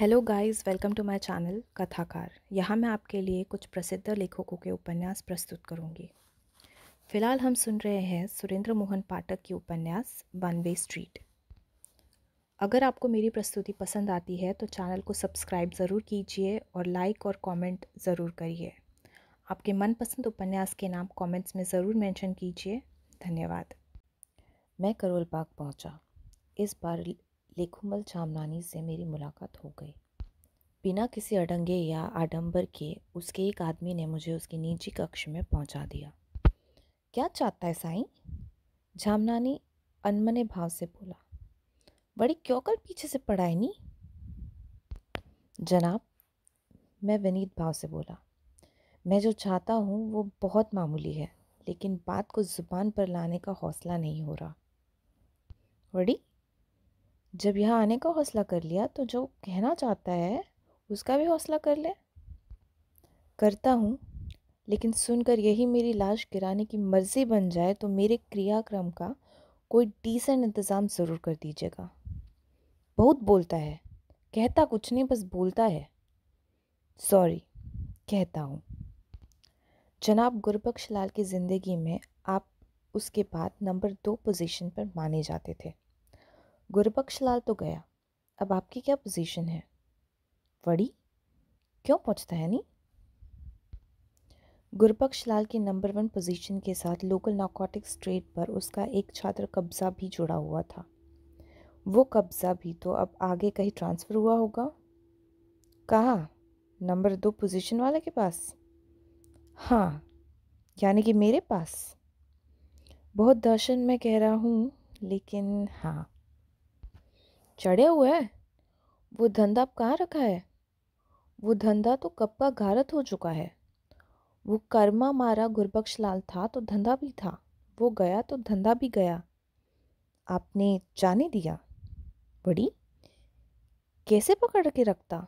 Hello guys welcome to my channel Kathakar यहाँ मैं आपके लिए कुछ प्रसिद्ध लेखकों के उपन्यास प्रस्तुत करूँगी फिलहाल हम सुन रहे हैं सुरेंद्र मोहन पाठक की उपन्यास वन वे स्ट्रीट अगर आपको मेरी प्रस्तुति पसंद आती है तो चैनल को सब्सक्राइब ज़रूर कीजिए और लाइक और कमेंट ज़रूर करिए आपके मनपसंद उपन्यास के नाम कॉमेंट्स में ज़रूर मैंशन कीजिए धन्यवाद मैं करोल बाग पहुँचा इस बार लेखुमल चामनानी से मेरी मुलाकात हो गई बिना किसी अडंगे या आडंबर के उसके एक आदमी ने मुझे उसके निजी कक्ष में पहुंचा दिया क्या चाहता है साईं जामनानी अनमने भाव से बोला बड़ी क्यों कर पीछे से पड़ा है नी जनाब मैं विनीत भाव से बोला मैं जो चाहता हूँ वो बहुत मामूली है लेकिन बात को ज़ुबान पर लाने का हौसला नहीं हो रहा बड़ी जब यहाँ आने का हौसला कर लिया तो जो कहना चाहता है उसका भी हौसला कर ले करता हूँ लेकिन सुनकर यही मेरी लाश गिराने की मर्ज़ी बन जाए तो मेरे क्रियाक्रम का कोई डिसेंट इंतज़ाम ज़रूर कर दीजिएगा बहुत बोलता है कहता कुछ नहीं बस बोलता है सॉरी कहता हूँ जनाब गुरबख्श लाल की ज़िंदगी में आप उसके बाद नंबर दो पोजीशन पर माने जाते थे गुरुपक्ष लाल तो गया अब आपकी क्या पोजीशन है बड़ी क्यों पहुंचता है नी गुरुपक्ष लाल की नंबर वन पोजीशन के साथ लोकल नाकोटिक्स ट्रेड पर उसका एक छात्र कब्ज़ा भी जुड़ा हुआ था वो कब्ज़ा भी तो अब आगे कहीं ट्रांसफ़र हुआ होगा कहाँ नंबर दो पोजीशन वाले के पास हाँ यानी कि मेरे पास बहुत दर्शन मैं कह रहा हूँ लेकिन हाँ चढ़े हुए है वो धंधा अब कहाँ रखा है वो धंधा तो कब का गारत हो चुका है वो कर्मा मारा गुरबख्श लाल था तो धंधा भी था वो गया तो धंधा भी गया आपने जाने दिया बड़ी कैसे पकड़ के रखता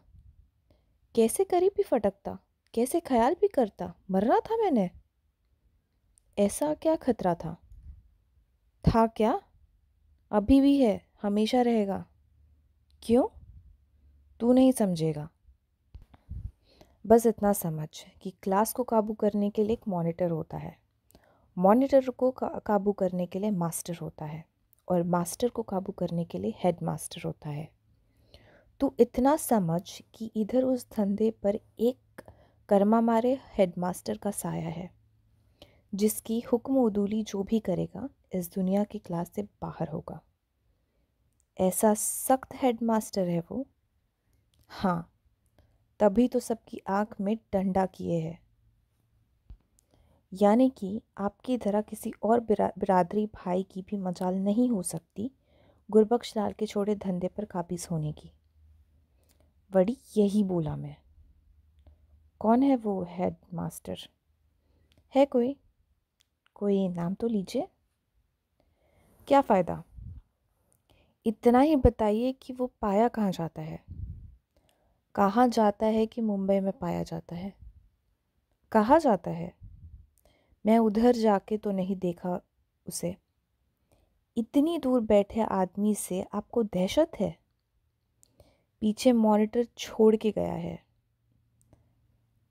कैसे करीब भी फटकता कैसे ख्याल भी करता मरना था मैंने ऐसा क्या खतरा था था क्या अभी भी है हमेशा रहेगा क्यों तू नहीं समझेगा बस इतना समझ कि क्लास को काबू करने के लिए एक मॉनिटर होता है मॉनिटर को काबू करने के लिए मास्टर होता है और मास्टर को काबू करने के लिए हेड मास्टर होता है तू इतना समझ कि इधर उस धंधे पर एक कर्मा मारे हेड मास्टर का साया है जिसकी हुक्म उदूली जो भी करेगा इस दुनिया की क्लास से बाहर होगा ऐसा सख्त हेडमास्टर है वो हाँ तभी तो सबकी आंख में डंडा किए है यानी कि आपकी तरह किसी और बिरा, बिरादरी भाई की भी मजाल नहीं हो सकती गुरबख्श लाल के छोड़े धंधे पर काबिज होने की बड़ी यही बोला मैं कौन है वो हेड मास्टर है कोई कोई नाम तो लीजिए क्या फ़ायदा इतना ही बताइए कि वो पाया कहाँ जाता है कहाँ जाता है कि मुंबई में पाया जाता है कहा जाता है मैं उधर जाके तो नहीं देखा उसे इतनी दूर बैठे आदमी से आपको दहशत है पीछे मॉनिटर छोड़ के गया है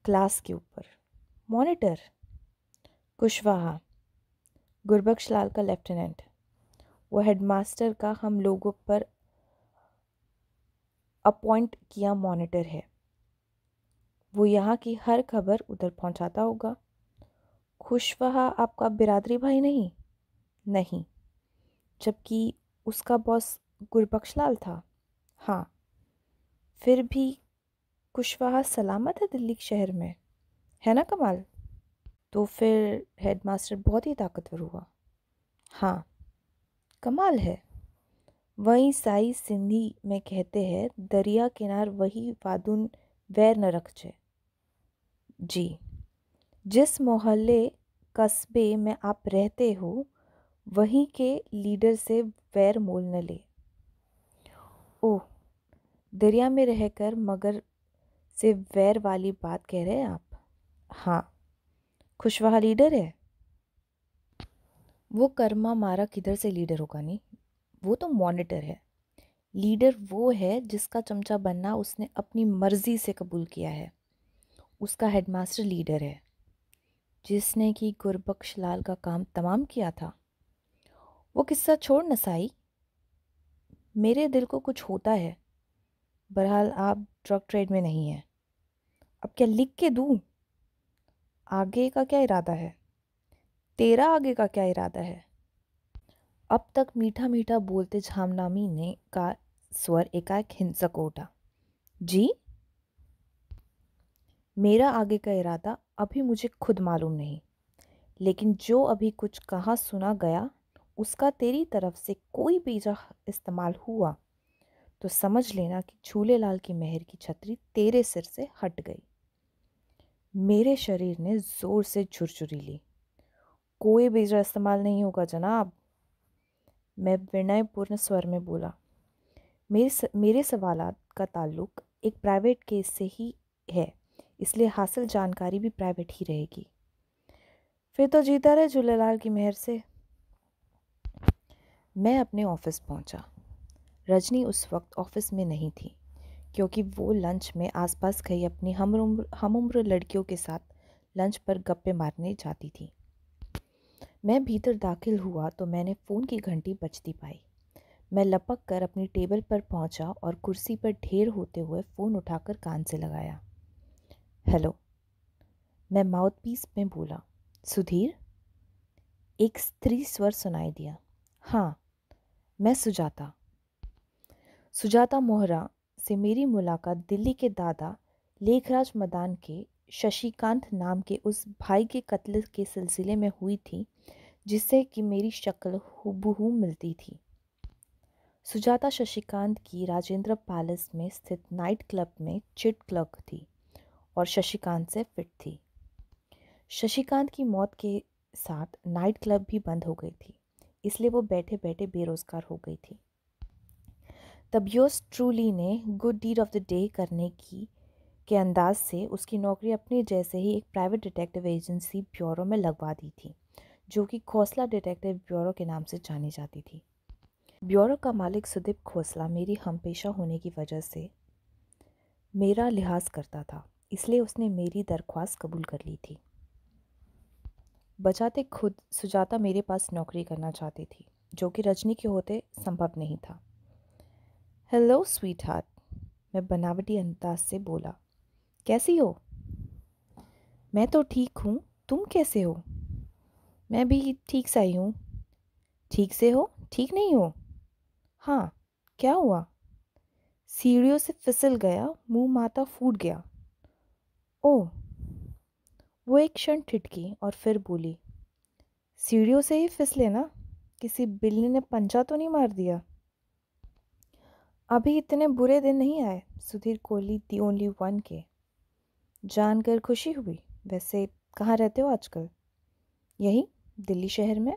क्लास के ऊपर मॉनिटर कुशवाहा गुरबख्श लाल का लेफ्टिनेंट वो हेडमास्टर का हम लोगों पर अपॉइंट किया मॉनिटर है वो यहाँ की हर खबर उधर पहुँचाता होगा खुशवाहा आपका बिरादरी भाई नहीं नहीं जबकि उसका बॉस गुरबख्शलाल था हाँ फिर भी कुशवाहा सलामत है दिल्ली के शहर में है ना कमाल तो फिर हेडमास्टर बहुत ही ताकतवर हुआ हाँ कमाल है वहीं साई सिंधी में कहते हैं दरिया किनार वही वादुन वैर न रख छे जी जिस मोहल्ले कस्बे में आप रहते हो वहीं के लीडर से वैर मोल न ले ओह दरिया में रहकर मगर से वैर वाली बात कह रहे हैं आप हाँ खुशवाहा लीडर है वो कर्मा मारा किधर से लीडर होगा नहीं वो तो मॉनिटर है लीडर वो है जिसका चमचा बनना उसने अपनी मर्ज़ी से कबूल किया है उसका हेडमास्टर लीडर है जिसने कि गुरबख्श लाल का काम तमाम किया था वो किस्सा छोड़ न साई मेरे दिल को कुछ होता है बहरहाल आप ड्रग ट्रेड में नहीं हैं अब क्या लिख के दूँ आगे का क्या इरादा है तेरा आगे का क्या इरादा है अब तक मीठा मीठा बोलते झामनामी ने का स्वर एकाएक हिंसक उठा जी मेरा आगे का इरादा अभी मुझे खुद मालूम नहीं लेकिन जो अभी कुछ कहा सुना गया उसका तेरी तरफ से कोई बीजा इस्तेमाल हुआ तो समझ लेना कि झूलेलाल की मेहर की छतरी तेरे सिर से हट गई मेरे शरीर ने ज़ोर से झुरझुरी ली कोई बीजा इस्तेमाल नहीं होगा जनाब मैं विनयपूर्ण स्वर में बोला मेरे मेरे सवाल का ताल्लुक एक प्राइवेट केस से ही है इसलिए हासिल जानकारी भी प्राइवेट ही रहेगी फिर तो जीता रहे झूलेलाल की मेहर से मैं अपने ऑफिस पहुंचा। रजनी उस वक्त ऑफिस में नहीं थी क्योंकि वो लंच में आसपास गई अपनी हम उम्र हम उम्र लड़कियों के साथ लंच पर गप्पे मारने जाती थी मैं भीतर दाखिल हुआ तो मैंने फ़ोन की घंटी बजती पाई मैं लपक कर अपनी टेबल पर पहुंचा और कुर्सी पर ढेर होते हुए फ़ोन उठाकर कान से लगाया हेलो मैं माउथ पीस में बोला सुधीर एक स्त्री स्वर सुनाई दिया हाँ मैं सुजाता सुजाता मोहरा से मेरी मुलाकात दिल्ली के दादा लेखराज मदान के शशिकांत नाम के उस भाई के कत्ल के सिलसिले में हुई थी जिससे कि मेरी शक्ल हुबहू मिलती थी सुजाता शशिकांत की राजेंद्र पैलेस में स्थित नाइट क्लब में चिट क्लर्क थी और शशिकांत से फिट थी शशिकांत की मौत के साथ नाइट क्लब भी बंद हो गई थी इसलिए वो बैठे बैठे बेरोज़गार हो गई थी तब योस ट्रूली ने good deed of the day करने की के अंदाज से उसकी नौकरी अपने जैसे ही एक प्राइवेट डिटेक्टिव एजेंसी ब्यूरो में लगवा दी थी जो कि खोसला डिटेक्टिव ब्यूरो के नाम से जानी जाती थी ब्यूरो का मालिक सुदीप खोसला मेरी हमपेशा होने की वजह से मेरा लिहाज करता था इसलिए उसने मेरी दरख्वास्त कबूल कर ली थी बचाते खुद सुजाता मेरे पास नौकरी करना चाहती थी जो कि रजनी के होते संभव नहीं था हेलो स्वीट हार्ट मैं बनावटी अंदाज से बोला कैसी हो मैं तो ठीक हूँ तुम कैसे हो मैं भी ठीक सा ही हूँ ठीक से हो ठीक नहीं हो हाँ क्या हुआ सीढ़ियों से फिसल गया मुंह माता फूट गया ओ वो एक क्षण ठिटकी और फिर बोली सीढ़ियों से ही फिसले ना किसी बिल्ली ने पंजा तो नहीं मार दिया अभी इतने बुरे दिन नहीं आए Sudhir Kohli the only one के जानकर खुशी हुई वैसे कहाँ रहते हो आजकल यहीं दिल्ली शहर में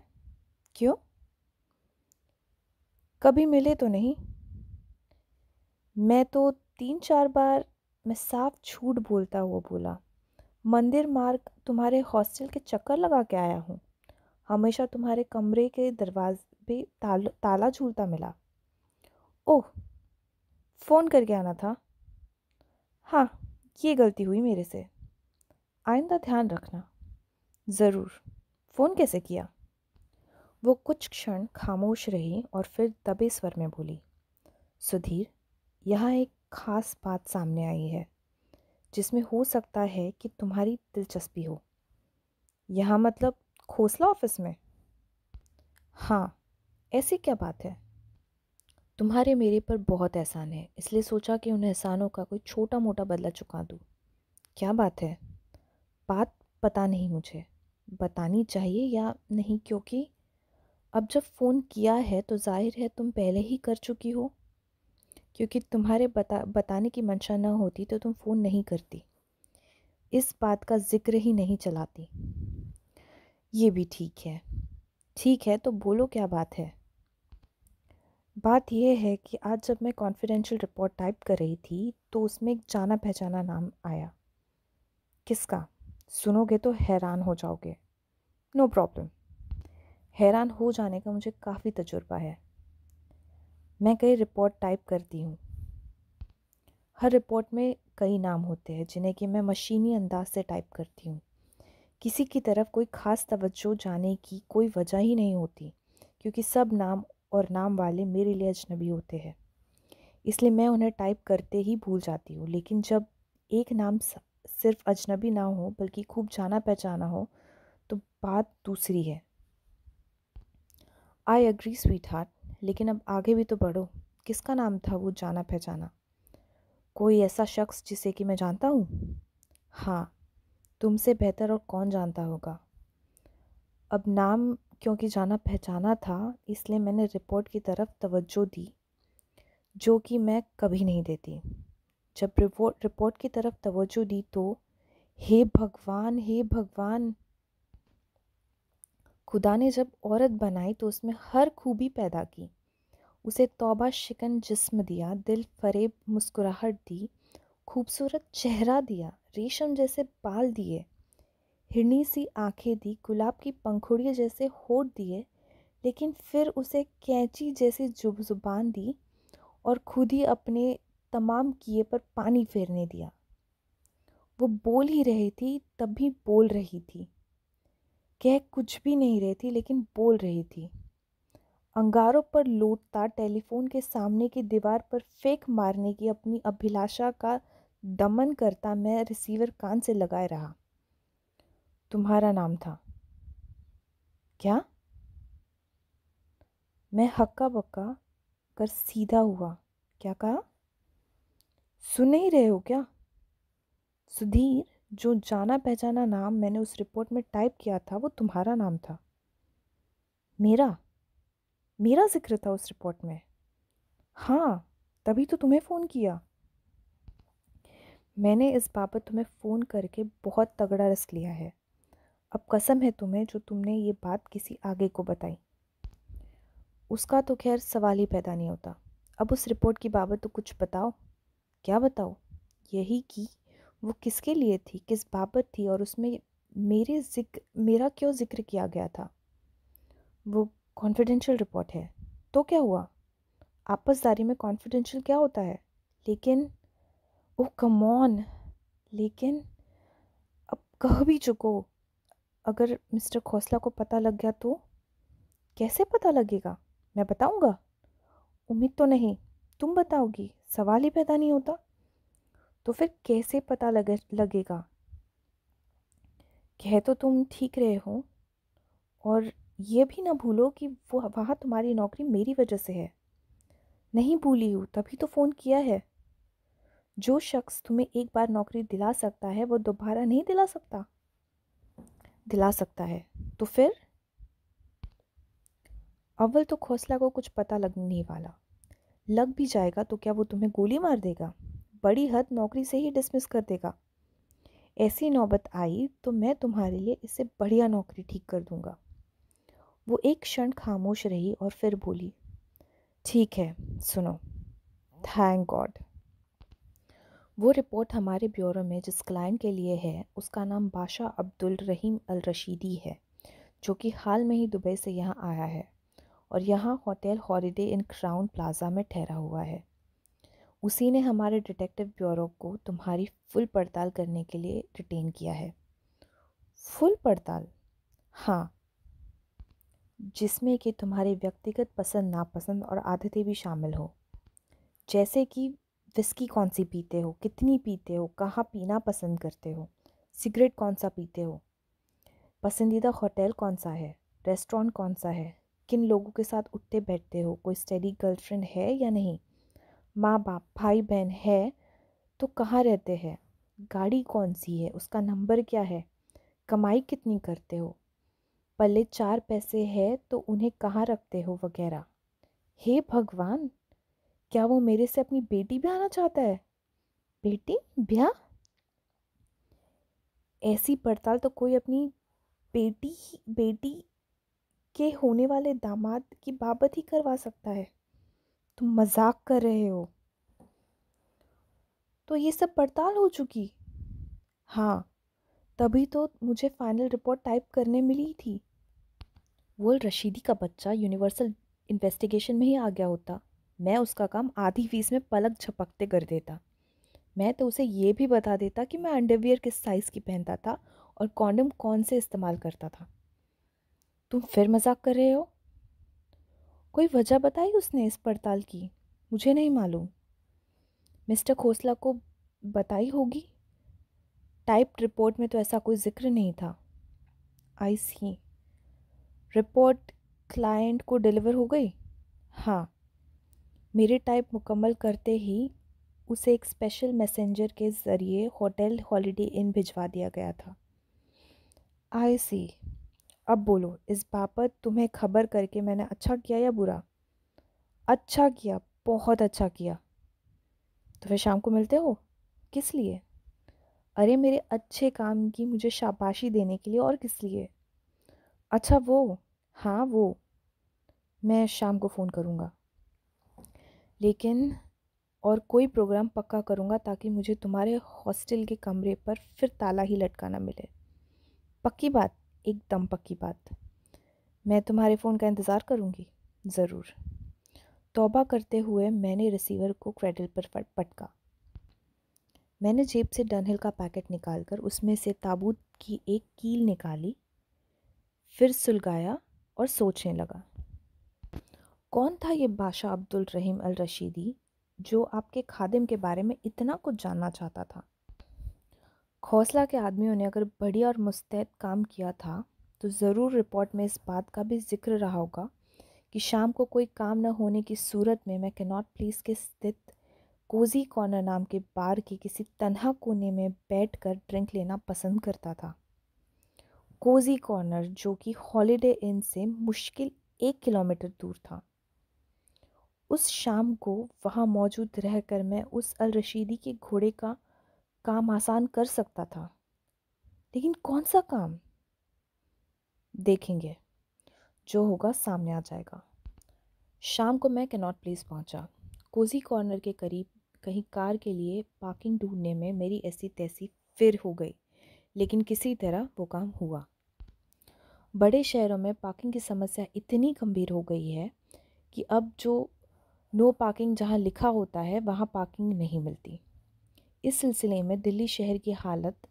क्यों कभी मिले तो नहीं मैं तो तीन चार बार मैं साफ छूट बोलता हुआ बोला मंदिर मार्ग तुम्हारे हॉस्टल के चक्कर लगा के आया हूँ हमेशा तुम्हारे कमरे के दरवाजे पे ताल, ताला झूलता मिला ओह फ़ोन करके आना था हाँ ये गलती हुई मेरे से आइंदा ध्यान रखना ज़रूर फ़ोन कैसे किया वो कुछ क्षण खामोश रही और फिर दबे स्वर में बोली सुधीर यहाँ एक ख़ास बात सामने आई है जिसमें हो सकता है कि तुम्हारी दिलचस्पी हो यहाँ मतलब खोसला ऑफिस में हाँ ऐसी क्या बात है तुम्हारे मेरे पर बहुत एहसान है इसलिए सोचा कि उन एहसानों का कोई छोटा मोटा बदला चुका दूँ क्या बात है बात पता नहीं मुझे बतानी चाहिए या नहीं क्योंकि अब जब फ़ोन किया है तो जाहिर है तुम पहले ही कर चुकी हो क्योंकि तुम्हारे बता बताने की मंशा ना होती तो तुम फ़ोन नहीं करती इस बात का जिक्र ही नहीं चलाती ये भी ठीक है ठीक है तो बोलो क्या बात है बात यह है कि आज जब मैं कॉन्फिडेंशियल रिपोर्ट टाइप कर रही थी तो उसमें एक जाना पहचाना नाम आया किसका सुनोगे तो हैरान हो जाओगे नो no प्रॉब्लम हैरान हो जाने का मुझे काफ़ी तजुर्बा है मैं कई रिपोर्ट टाइप करती हूँ हर रिपोर्ट में कई नाम होते हैं जिन्हें कि मैं मशीनी अंदाज से टाइप करती हूँ किसी की तरफ कोई ख़ास तवज्जो जाने की कोई वजह ही नहीं होती क्योंकि सब नाम और नाम वाले मेरे लिए अजनबी होते हैं इसलिए मैं उन्हें टाइप करते ही भूल जाती हूँ लेकिन जब एक नाम सिर्फ अजनबी ना हो बल्कि खूब जाना पहचाना हो तो बात दूसरी है आई अग्री स्वीट हार्ट लेकिन अब आगे भी तो बढ़ो किसका नाम था वो जाना पहचाना कोई ऐसा शख्स जिसे कि मैं जानता हूँ हाँ तुमसे बेहतर और कौन जानता होगा अब नाम क्योंकि जाना पहचाना था इसलिए मैंने रिपोर्ट की तरफ तवज्जो दी जो कि मैं कभी नहीं देती जब रिपोर्ट रिपोर्ट की तरफ तवज्जो दी तो हे भगवान हे भगवान खुदा ने जब औरत बनाई तो उसमें हर खूबी पैदा की उसे तौबा शिकन जिस्म दिया दिल फरेब मुस्कुराहट दी खूबसूरत चेहरा दिया रेशम जैसे बाल दिए हिरनी सी आंखें दी गुलाब की पंखुड़ियों जैसे होठ दिए लेकिन फिर उसे कैंची जैसी जुब जुबान दी और खुद ही अपने तमाम किए पर पानी फेरने दिया वो बोल ही रही थी तब भी बोल रही थी कह कुछ भी नहीं रही थी लेकिन बोल रही थी अंगारों पर लौटता टेलीफोन के सामने की दीवार पर फेंक मारने की अपनी अभिलाषा का दमन करता मैं रिसीवर कान से लगाए रहा तुम्हारा नाम था क्या मैं हक्का बक्का कर सीधा हुआ क्या कहा सुन नहीं रहे हो क्या सुधीर जो जाना पहचाना नाम मैंने उस रिपोर्ट में टाइप किया था वो तुम्हारा नाम था मेरा मेरा जिक्र था उस रिपोर्ट में हाँ तभी तो तुम्हें फ़ोन किया मैंने इस बाबत तुम्हें फ़ोन करके बहुत तगड़ा रस लिया है अब कसम है तुम्हें जो तुमने ये बात किसी आगे को बताई उसका तो खैर सवाल ही पैदा नहीं होता अब उस रिपोर्ट की बाबत तो कुछ बताओ क्या बताओ यही कि वो किसके लिए थी किस बाबत थी और उसमें मेरे जिक्र मेरा क्यों जिक्र किया गया था वो कॉन्फिडेंशियल रिपोर्ट है तो क्या हुआ आपसदारी में कॉन्फिडेंशियल क्या होता है लेकिन ओ कमॉन लेकिन अब कह भी चुको अगर मिस्टर खोसला को पता लग गया तो कैसे पता लगेगा मैं बताऊंगा उम्मीद तो नहीं तुम बताओगी सवाल ही पैदा नहीं होता तो फिर कैसे पता लगे लगेगा कह तो तुम ठीक रहे हो और ये भी ना भूलो कि वो वहाँ तुम्हारी नौकरी मेरी वजह से है नहीं भूली हूँ तभी तो फ़ोन किया है जो शख्स तुम्हें एक बार नौकरी दिला सकता है वो दोबारा नहीं दिला सकता दिला सकता है तो फिर अव्वल तो खोसला को कुछ पता लगने नहीं वाला लग भी जाएगा तो क्या वो तुम्हें गोली मार देगा बड़ी हद नौकरी से ही डिसमिस कर देगा ऐसी नौबत आई तो मैं तुम्हारे लिए इससे बढ़िया नौकरी ठीक कर दूंगा वो एक क्षण खामोश रही और फिर बोली ठीक है सुनो थैंक गॉड वो रिपोर्ट हमारे ब्यूरो में जिस क्लाइंट के लिए है उसका नाम बादशाह अब्दुल रहीम अल रशीदी है जो कि हाल में ही दुबई से यहाँ आया है और यहाँ hotel Holiday Inn Crowne Plaza में ठहरा हुआ है उसी ने हमारे डिटेक्टिव ब्यूरो को तुम्हारी फुल पड़ताल करने के लिए रिटेन किया है फुल पड़ताल हाँ जिसमें कि तुम्हारे व्यक्तिगत पसंद नापसंद और आदतें भी शामिल हो जैसे कि विस्की कौन सी पीते हो कितनी पीते हो कहाँ पीना पसंद करते हो सिगरेट कौन सा पीते हो पसंदीदा होटल कौन सा है रेस्टोरेंट कौन सा है किन लोगों के साथ उठते बैठते हो कोई स्टडी गर्लफ्रेंड है या नहीं माँ बाप भाई बहन है तो कहाँ रहते हैं गाड़ी कौन सी है उसका नंबर क्या है कमाई कितनी करते हो पल्ले चार पैसे है तो उन्हें कहाँ रखते हो वगैरह हे भगवान क्या वो मेरे से अपनी बेटी ब्याहना चाहता है बेटी ब्याह ऐसी पड़ताल तो कोई अपनी बेटी बेटी के होने वाले दामाद की बाबत ही करवा सकता है तुम मजाक कर रहे हो तो ये सब पड़ताल हो चुकी हाँ तभी तो मुझे फाइनल रिपोर्ट टाइप करने मिली थी वो रशीदी का बच्चा यूनिवर्सल इन्वेस्टिगेशन में ही आ गया होता मैं उसका काम आधी फीस में पलक झपकते कर देता मैं तो उसे ये भी बता देता कि मैं अंडरवियर किस साइज़ की पहनता था और कॉन्डम कौन से इस्तेमाल करता था तुम फिर मजाक कर रहे हो कोई वजह बताई उसने इस पड़ताल की मुझे नहीं मालूम मिस्टर खोसला को बताई होगी टाइप रिपोर्ट में तो ऐसा कोई जिक्र नहीं था आई सी रिपोर्ट क्लाइंट को डिलीवर हो गई हाँ मेरे टाइप मुकम्मल करते ही उसे एक स्पेशल मैसेंजर के ज़रिए होटल हॉलिडे इन भिजवा दिया गया था आई सी अब बोलो इस बाबत तुम्हें खबर करके मैंने अच्छा किया या बुरा अच्छा किया बहुत अच्छा किया तो फिर शाम को मिलते हो किस लिए अरे मेरे अच्छे काम की मुझे शाबाशी देने के लिए और किस लिए अच्छा वो हाँ वो मैं शाम को फ़ोन करूँगा लेकिन और कोई प्रोग्राम पक्का करूँगा ताकि मुझे तुम्हारे हॉस्टल के कमरे पर फिर ताला ही लटका ना मिले पक्की बात एकदम पक्की बात मैं तुम्हारे फ़ोन का इंतज़ार करूँगी ज़रूर तौबा करते हुए मैंने रिसीवर को क्रेडल पर पटका मैंने जेब से डनहिल का पैकेट निकालकर उसमें से ताबूत की एक कील निकाली फिर सुलगाया और सोचने लगा कौन था ये बादशाह अब्दुल रहीम अल रशीदी जो आपके खादिम के बारे में इतना कुछ जानना चाहता था खौसला के आदमियों ने अगर बढ़िया और मुस्तैद काम किया था तो ज़रूर रिपोर्ट में इस बात का भी जिक्र रहा होगा कि शाम को कोई काम न होने की सूरत में मैं कैनॉट प्लीस के स्थित कोजी कॉर्नर नाम के बार के किसी तनहा कोने में बैठ कर ड्रिंक लेना पसंद करता था कोजी कॉर्नर जो कि हॉलीडे इन से मुश्किल एक किलोमीटर दूर था उस शाम को वहाँ मौजूद रहकर मैं उस अल रशीदी के घोड़े का काम आसान कर सकता था लेकिन कौन सा काम देखेंगे जो होगा सामने आ जाएगा शाम को मैं कैनॉट प्लेस पहुँचा कोजी कॉर्नर के करीब कहीं कार के लिए पार्किंग ढूंढने में मेरी ऐसी तैसी फिर हो गई लेकिन किसी तरह वो काम हुआ बड़े शहरों में पार्किंग की समस्या इतनी गंभीर हो गई है कि अब जो नो पार्किंग जहाँ लिखा होता है वहाँ पार्किंग नहीं मिलती इस सिलसिले में दिल्ली शहर की हालत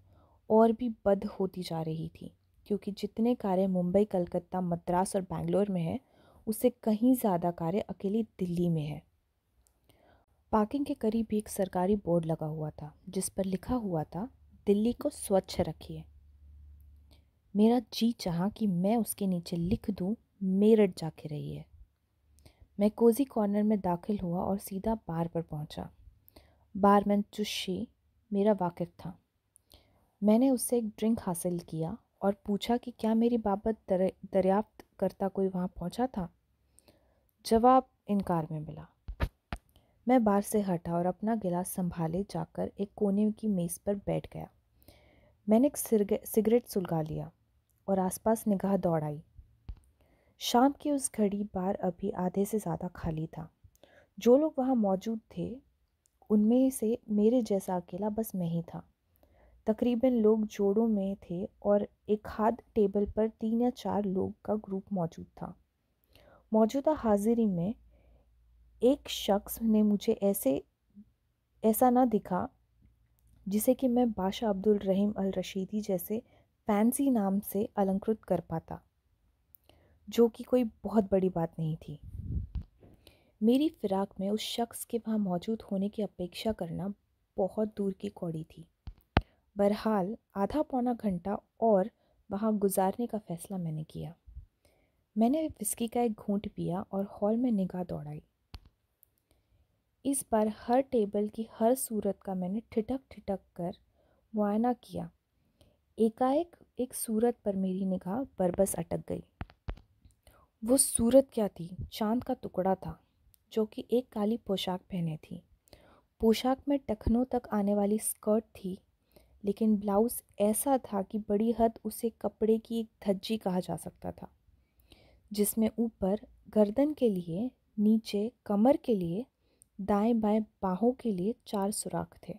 और भी बद होती जा रही थी क्योंकि जितने कार्य मुंबई कलकत्ता मद्रास और बैंगलोर में है उससे कहीं ज़्यादा कार्य अकेली दिल्ली में है पार्किंग के करीब एक सरकारी बोर्ड लगा हुआ था जिस पर लिखा हुआ था दिल्ली को स्वच्छ रखिए मेरा जी चाह कि मैं उसके नीचे लिख दूँ मेरठ जाके रही है मैं कोजी कॉर्नर में दाखिल हुआ और सीधा बार पर पहुंचा। बारमैन चुशी मेरा वाकिफ़ था मैंने उससे एक ड्रिंक हासिल किया और पूछा कि क्या मेरी बाबत दर, दरियाफ्त करता कोई वहाँ पहुँचा था जवाब इनकार में मिला मैं बार से हटा और अपना गिलास संभाले जाकर एक कोने की मेज़ पर बैठ गया मैंने एक सिगरेट सुलगा लिया और आसपास निगाह दौड़ाई शाम की उस घड़ी बार अभी आधे से ज़्यादा खाली था जो लोग वहाँ मौजूद थे उनमें से मेरे जैसा अकेला बस मैं ही था तकरीबन लोग जोड़ों में थे और एक हाथ टेबल पर तीन या चार लोग का ग्रुप मौजूद था मौजूदा हाजिरी में एक शख्स ने मुझे ऐसे ऐसा ना दिखा जिसे कि मैं बादशाह अब्दुल रहीम अल रशीदी जैसे फैंसी नाम से अलंकृत कर पाता जो कि कोई बहुत बड़ी बात नहीं थी मेरी फ़िराक में उस शख्स के वहाँ मौजूद होने की अपेक्षा करना बहुत दूर की कौड़ी थी बहरहाल आधा पौना घंटा और वहाँ गुजारने का फ़ैसला मैंने किया मैंने विस्की का एक घूंट पिया और हॉल में निगाह दौड़ाई इस बार हर टेबल की हर सूरत का मैंने ठिठक ठिठक कर मुआयना किया एकाएक एक सूरत पर मेरी निगाह बरबस अटक गई वो सूरत क्या थी चांद का टुकड़ा था जो कि एक काली पोशाक पहने थी पोशाक में टखनों तक आने वाली स्कर्ट थी लेकिन ब्लाउज़ ऐसा था कि बड़ी हद उसे कपड़े की एक धज्जी कहा जा सकता था जिसमें ऊपर गर्दन के लिए नीचे कमर के लिए दाएं बाएं बाहों के लिए चार सुराख थे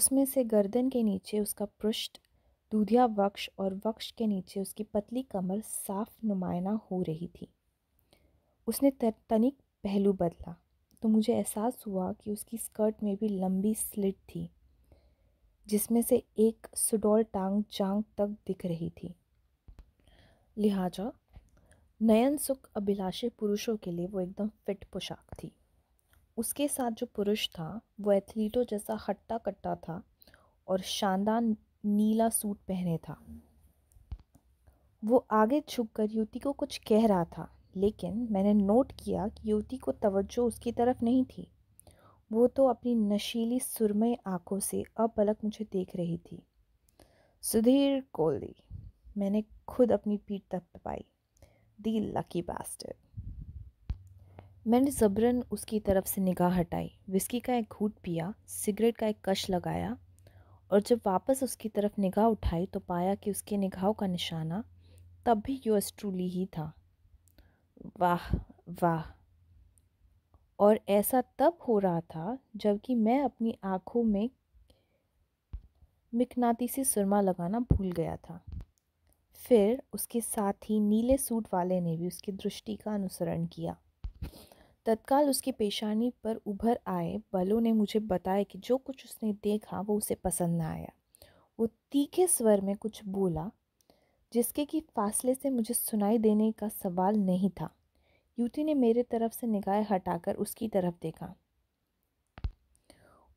उसमें से गर्दन के नीचे उसका पृष्ठ दूधिया वक्ष और वक्ष के नीचे उसकी पतली कमर साफ नुमाया हो रही थी उसने तनिक पहलू बदला तो मुझे एहसास हुआ कि उसकी स्कर्ट में भी लंबी स्लिट थी जिसमें से एक सुडोल टांग जांग तक दिख रही थी लिहाजा नयन सुख अभिलाषी पुरुषों के लिए वो एकदम फिट पोशाक थी उसके साथ जो पुरुष था वो एथलीटों जैसा हट्टा कट्टा था और शानदार नीला सूट पहने था वो आगे छुप कर युवती को कुछ कह रहा था लेकिन मैंने नोट किया कि युवती को तवज्जो उसकी तरफ नहीं थी वो तो अपनी नशीली सुरमय आंखों से अपलक मुझे देख रही थी सुधीर कोहली मैंने खुद अपनी पीठ तपाई दी लकी बास्टर मैंने ज़बरन उसकी तरफ से निगाह हटाई विस्की का एक घूट पिया सिगरेट का एक कश लगाया और जब वापस उसकी तरफ निगाह उठाई तो पाया कि उसके निगाहों का निशाना तब भी यूएस ट्रूली ही था वाह वाह और ऐसा तब हो रहा था जबकि मैं अपनी आँखों में मिकनाती से सुरमा लगाना भूल गया था फिर उसके साथ ही नीले सूट वाले ने भी उसकी दृष्टि का अनुसरण किया तत्काल उसकी पेशानी पर उभर आए बलों ने मुझे बताया कि जो कुछ उसने देखा वो उसे पसंद न आया वो तीखे स्वर में कुछ बोला जिसके कि फासले से मुझे सुनाई देने का सवाल नहीं था युवती ने मेरे तरफ से निगाह हटाकर उसकी तरफ देखा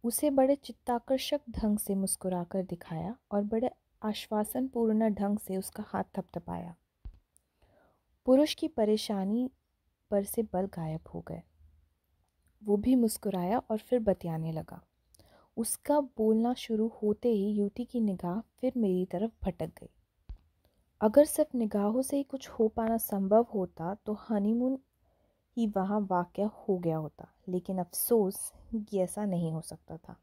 उसे बड़े चित्ताकर्षक ढंग से मुस्कुराकर दिखाया और बड़े आश्वासनपूर्ण ढंग से उसका हाथ थपथपाया पुरुष की परेशानी पर से बल गायब हो गए वो भी मुस्कुराया और फिर बतियाने लगा उसका बोलना शुरू होते ही युति की निगाह फिर मेरी तरफ भटक गई अगर सिर्फ निगाहों से ही कुछ हो पाना संभव होता तो हनीमून ही वहाँ वाक़ हो गया होता लेकिन अफसोस कि ऐसा नहीं हो सकता था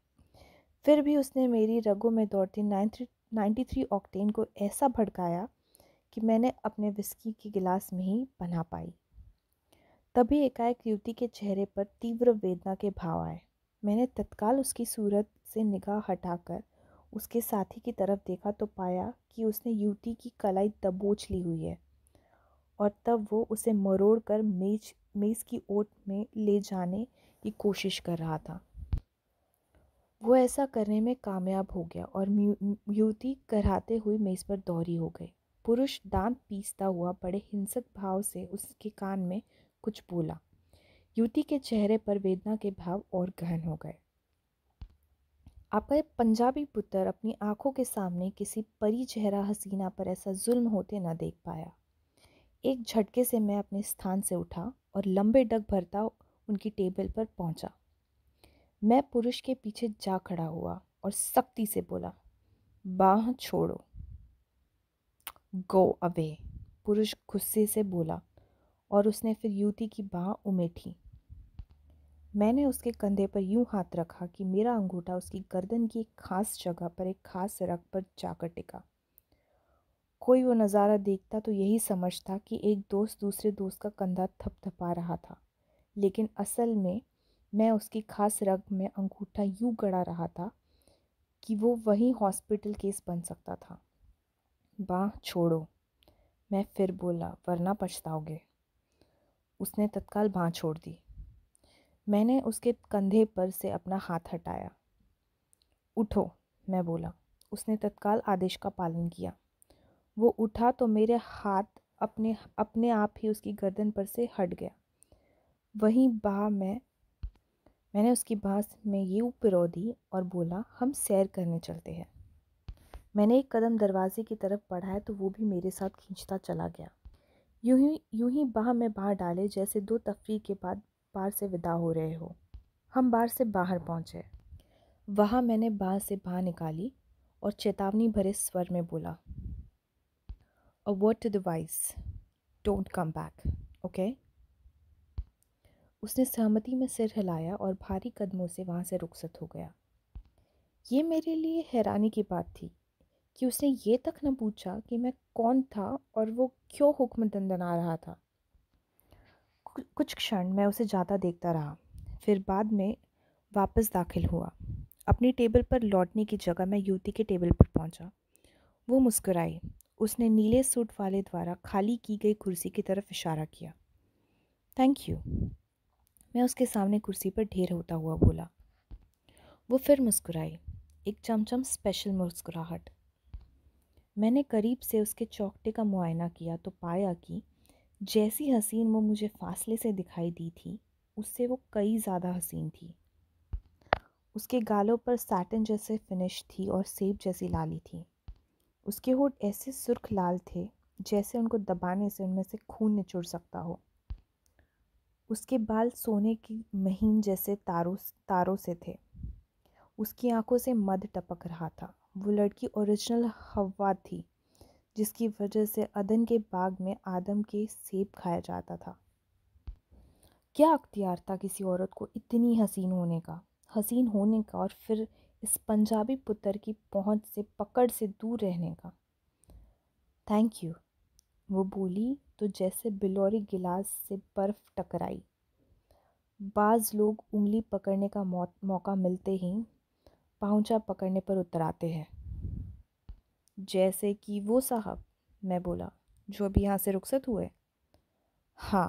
फिर भी उसने मेरी रगों में दौड़ती नाइन्थ्री नाइन्टी थ्री ऑक्टेन को ऐसा भड़काया कि मैंने अपने विस्की के गिलास में ही बना पाई तभी एकाएक युवती के चेहरे पर तीव्र वेदना के भाव आए मैंने तत्काल उसकी सूरत से निगाह हटाकर उसके साथी की तरफ देखा तो पाया कि उसने युवती की कलाई दबोच ली हुई है और तब वो उसे मरोड़ कर मेज मेज़ की ओट में ले जाने की कोशिश कर रहा था वो ऐसा करने में कामयाब हो गया और युवती कराते हुए मेज़ पर दौरी हो गई पुरुष दांत पीसता हुआ बड़े हिंसक भाव से उसके कान में कुछ बोला युवती के चेहरे पर वेदना के भाव और गहन हो गए आपका एक पंजाबी पुत्र अपनी आंखों के सामने किसी परी चेहरा हसीना पर ऐसा जुल्म होते ना देख पाया एक झटके से मैं अपने स्थान से उठा और लंबे डग भरता उनकी टेबल पर पहुंचा। मैं पुरुष के पीछे जा खड़ा हुआ और सख्ती से बोला बाह छोड़ो गो अवे पुरुष गुस्से से बोला और उसने फिर युवती की बाँह उमेठी मैंने उसके कंधे पर यूं हाथ रखा कि मेरा अंगूठा उसकी गर्दन की एक खास जगह पर एक खास सड़क पर जाकर टिका कोई वो नज़ारा देखता तो यही समझता कि एक दोस्त दूसरे दोस्त का कंधा थपथपा रहा था लेकिन असल में मैं उसकी खास रग में अंगूठा यूं गड़ा रहा था कि वो वही हॉस्पिटल केस बन सकता था बाँ छोड़ो मैं फिर बोला वरना पछताओगे उसने तत्काल बाँ छोड़ दी मैंने उसके कंधे पर से अपना हाथ हटाया उठो मैं बोला उसने तत्काल आदेश का पालन किया वो उठा तो मेरे हाथ अपने अपने आप ही उसकी गर्दन पर से हट गया वहीं बाह में मैंने उसकी बाँस में ये पिरो दी और बोला हम सैर करने चलते हैं मैंने एक कदम दरवाजे की तरफ बढ़ाया तो वो भी मेरे साथ खींचता चला गया यूं ही यूं ही बाह में बाह डाले जैसे दो तफरी के बाद बार से विदा हो रहे हो हम बार से बाहर पहुँचे वहाँ मैंने बाह से बाह निकाली और चेतावनी भरे स्वर में बोला a word to don't come back okay उसने सहमति में सिर हिलाया और भारी कदमों से वहाँ से रुखसत हो गया ये मेरे लिए हैरानी की बात थी कि उसने ये तक न पूछा कि मैं कौन था और वो क्यों हुक्म दंदना रहा था कुछ क्षण मैं उसे जाता देखता रहा फिर बाद में वापस दाखिल हुआ अपनी टेबल पर लौटने की जगह मैं युवती के टेबल पर पहुंचा। वो मुस्कराई उसने नीले सूट वाले द्वारा खाली की गई कुर्सी की तरफ इशारा किया थैंक यू मैं उसके सामने कुर्सी पर ढेर होता हुआ बोला वो फिर मुस्कुराई एक चमचम स्पेशल मुस्कुराहट मैंने करीब से उसके चौकटे का मुआयना किया तो पाया कि जैसी हसीन वो मुझे फ़ासले से दिखाई दी थी उससे वो कई ज़्यादा हसीन थी उसके गालों पर साटन जैसे फिनिश थी और सेब जैसी लाली थी उसके होठ ऐसे सुर्ख लाल थे जैसे उनको दबाने से उनमें से खून निचुड़ सकता हो उसके बाल सोने की महीन जैसे तारों तारों से थे उसकी आंखों से मध टपक रहा था वो लड़की ओरिजिनल हवा थी जिसकी वजह से अदन के बाग में आदम के सेब खाया जाता था क्या अख्तियार था किसी औरत को इतनी हसीन होने का हसीन होने का और फिर इस पंजाबी पुत्र की पहुंच से पकड़ से दूर रहने का थैंक यू वो बोली तो जैसे बिलोरी गिलास से बर्फ़ टकराई बाज़ लोग उंगली पकड़ने का मौका मिलते ही पहुंचा पकड़ने पर उतर आते हैं जैसे कि वो साहब मैं बोला जो अभी यहाँ से रुखसत हुए हाँ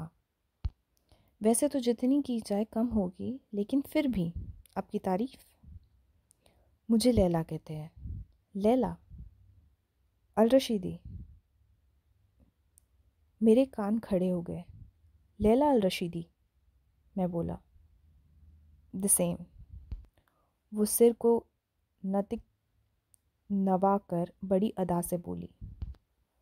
वैसे तो जितनी की जाए कम होगी लेकिन फिर भी आपकी तारीफ मुझे लैला कहते हैं लैला अलरशीदी मेरे कान खड़े हो गए लैला अलरशीदी मैं बोला द सेम वो सिर को नतिक नवा कर बड़ी अदा से बोली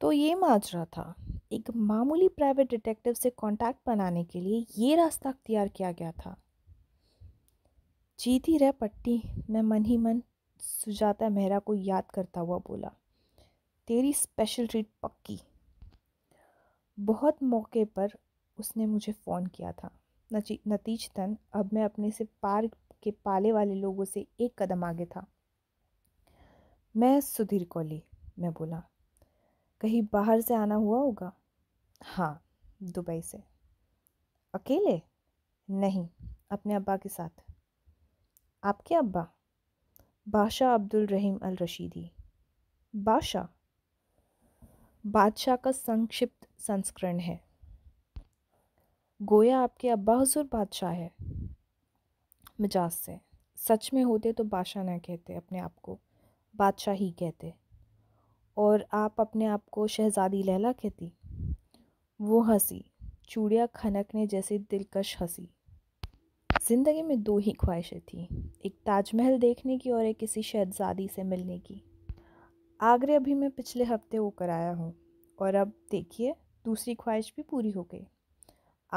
तो ये माजरा था एक मामूली प्राइवेट डिटेक्टिव से कांटेक्ट बनाने के लिए ये रास्ता अख्तियार किया गया था जीती रह पट्टी मैं मन ही मन सुजाता मेहरा को याद करता हुआ बोला तेरी स्पेशल ट्रीट पक्की बहुत मौके पर उसने मुझे फ़ोन किया था नतीजतन अब मैं अपने से पार के पाले वाले लोगों से एक कदम आगे था मैं सुधीर कोहली मैं बोला कहीं बाहर से आना हुआ होगा हाँ दुबई से अकेले नहीं अपने अब्बा के साथ आपके अब्बा बादशाह अब्दुल रहीम अल रशीदी बादशाह बादशाह का संक्षिप्त संस्करण है गोया आपके अब्बा हजूर बादशाह है मिजाज से सच में होते तो बादशाह ना कहते अपने आप को बादशाह ही कहते और आप अपने आप को शहज़ादी लैला कहती वो हंसी चूड़िया खनकने जैसी दिलकश हंसी ज़िंदगी में दो ही ख्वाहिशें थीं एक ताजमहल देखने की और एक किसी शहजादी से मिलने की आगरे अभी मैं पिछले हफ्ते वो कराया हूँ और अब देखिए दूसरी ख्वाहिश भी पूरी हो गई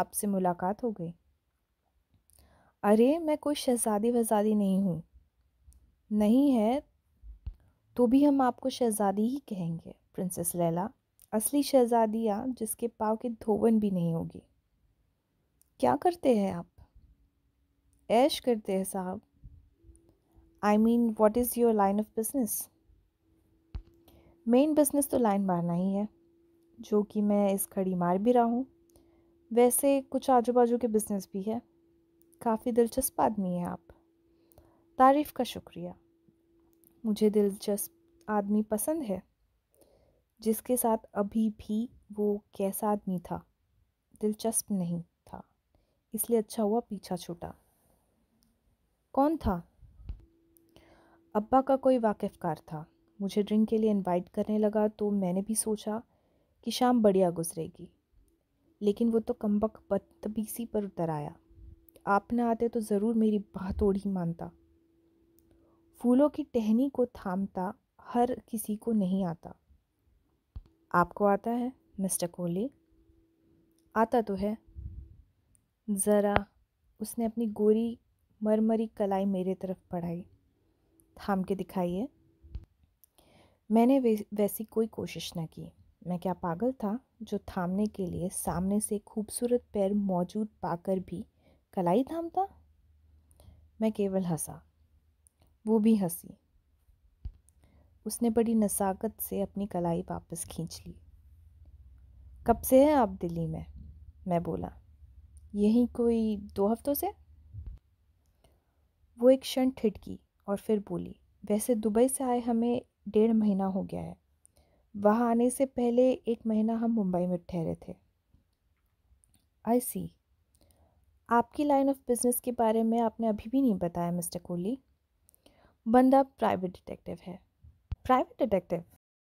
आपसे मुलाकात हो गई अरे मैं कोई शहज़ादी वजादी नहीं हूँ नहीं है तो भी हम आपको शहज़ादी ही कहेंगे प्रिंसेस लैला असली शहज़ादियाँ जिसके पाँव की धोवन भी नहीं होगी क्या करते हैं आप ऐश करते हैं साहब I mean what is your line of business main business तो लाइन मारना ही है जो कि मैं इस खड़ी मार भी रहा हूँ वैसे कुछ आजू बाजू के बिज़नेस भी है काफ़ी दिलचस्प आदमी हैं आप तारीफ़ का शुक्रिया मुझे दिलचस्प आदमी पसंद है जिसके साथ अभी भी वो कैसा आदमी था दिलचस्प नहीं था इसलिए अच्छा हुआ पीछा छूटा कौन था अब्बा का कोई वाकिफ़कार था मुझे ड्रिंक के लिए इनवाइट करने लगा तो मैंने भी सोचा कि शाम बढ़िया गुजरेगी लेकिन वो तो कम्बक बदतबीसी पर उतर आया आप ना आते तो ज़रूर मेरी बात ओढ़ी मानता फूलों की टहनी को थामता हर किसी को नहीं आता आपको आता है मिस्टर कोहली आता तो है ज़रा उसने अपनी गोरी मरमरी कलाई मेरे तरफ पढ़ाई थाम के दिखाइए मैंने वैसी कोई कोशिश ना की मैं क्या पागल था जो थामने के लिए सामने से खूबसूरत पैर मौजूद पाकर भी कलाई थामता मैं केवल हंसा वो भी हंसी उसने बड़ी नसाकत से अपनी कलाई वापस खींच ली कब से हैं आप दिल्ली में मैं बोला यहीं कोई दो हफ्तों से वो एक क्षण ठिटकी और फिर बोली वैसे दुबई से आए हमें डेढ़ महीना हो गया है वहाँ आने से पहले एक महीना हम मुंबई में ठहरे थे आई सी आपकी लाइन ऑफ बिज़नेस के बारे में आपने अभी भी नहीं बताया मिस्टर कोहली बंदा प्राइवेट डिटेक्टिव है प्राइवेट डिटेक्टिव